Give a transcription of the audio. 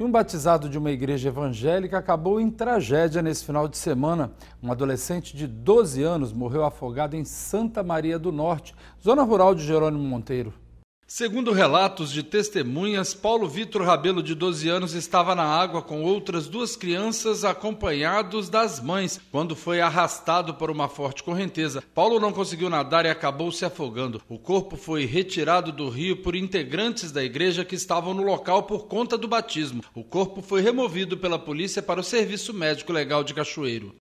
E um batizado de uma igreja evangélica acabou em tragédia nesse final de semana. Um adolescente de 12 anos morreu afogado em Santa Maria do Norte, zona rural de Jerônimo Monteiro. Segundo relatos de testemunhas, Paulo Vitor Rabelo, de 12 anos, estava na água com outras duas crianças acompanhados das mães quando foi arrastado por uma forte correnteza. Paulo não conseguiu nadar e acabou se afogando. O corpo foi retirado do rio por integrantes da igreja que estavam no local por conta do batismo. O corpo foi removido pela polícia para o Serviço Médico Legal de Cachoeiro.